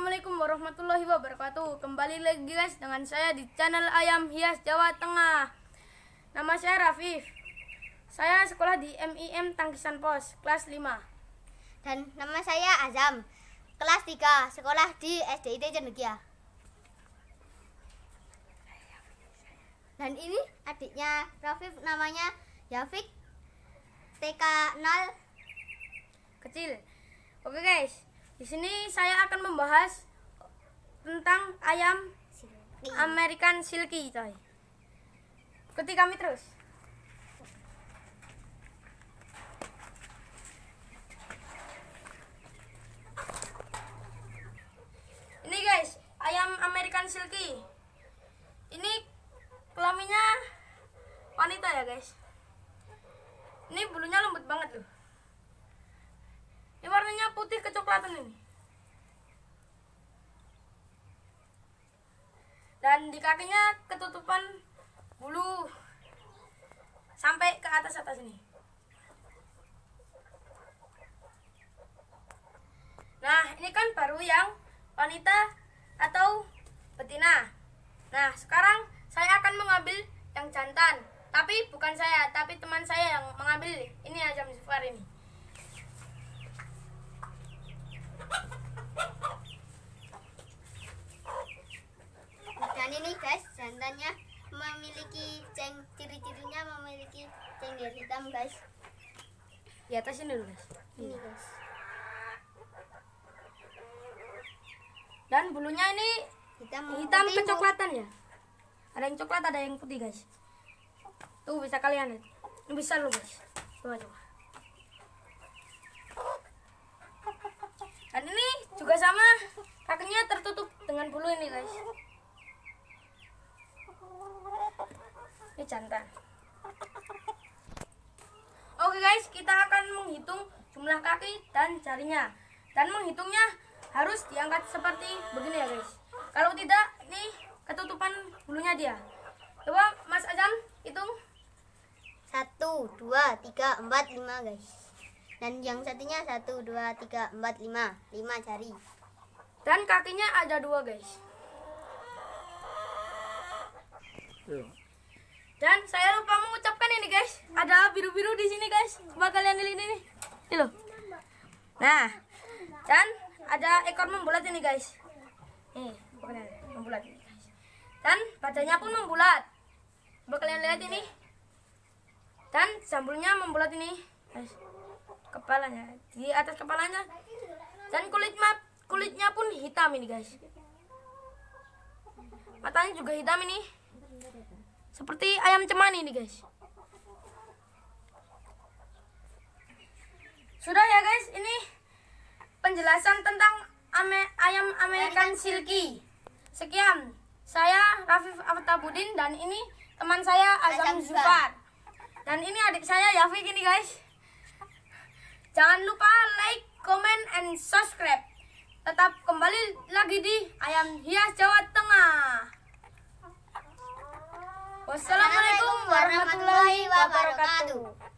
Assalamualaikum warahmatullahi wabarakatuh Kembali lagi guys dengan saya di channel Ayam Hias Jawa Tengah Nama saya Rafif Saya sekolah di MIM Tangkisan Pos, kelas 5 Dan nama saya Azam, kelas 3, sekolah di SDIT Cendekia Dan ini adiknya Rafif namanya Yafik TK 0 Kecil Oke guys di sini saya akan membahas tentang ayam American Silky coy. Ikuti kami terus. Ini guys, ayam American Silky. Ini kelaminnya wanita ya guys. Ini bulunya lembut banget loh. Ini warnanya putih kecoklatan ini. Dan di kakinya ketutupan bulu sampai ke atas atas ini. Nah, ini kan baru yang wanita atau betina. Nah, sekarang saya akan mengambil yang jantan. Tapi bukan saya, tapi teman saya yang mengambil ini Azam Zufar ini. Dan ini guys, jantannya memiliki ceng ciri-cirinya memiliki cengger hitam guys. Di atas ini dulu guys. Ini iya. guys. Dan bulunya ini hitam, hitam kecoklatan ya. Ada yang coklat, ada yang putih guys. Tuh bisa kalian lihat. Bisa lo guys. Coba coba. juga sama kakinya tertutup dengan bulu ini guys ini jantan oke guys kita akan menghitung jumlah kaki dan jarinya dan menghitungnya harus diangkat seperti begini ya guys kalau tidak nih ketutupan bulunya dia coba mas ajam hitung satu dua tiga empat lima guys dan yang satunya satu dua tiga empat lima lima jari dan kakinya ada dua guys dan saya lupa mengucapkan ini guys ada biru biru di sini guys coba kalian lihat ini nih ini loh nah dan ada ekor membulat ini guys eh membulat ini guys dan badannya pun membulat coba kalian lihat ini dan jambulnya membulat ini guys kepalanya di atas kepalanya dan kulitnya kulitnya pun hitam ini guys matanya juga hitam ini seperti ayam cemani ini guys sudah ya guys ini penjelasan tentang ame, ayam American Silky sekian saya Rafif Aftabudin dan ini teman saya Azam Zufar dan ini adik saya Yafi ini guys Jangan lupa like, comment, and subscribe. Tetap kembali lagi di Ayam Hias Jawa Tengah. Wassalamualaikum warahmatullahi wabarakatuh.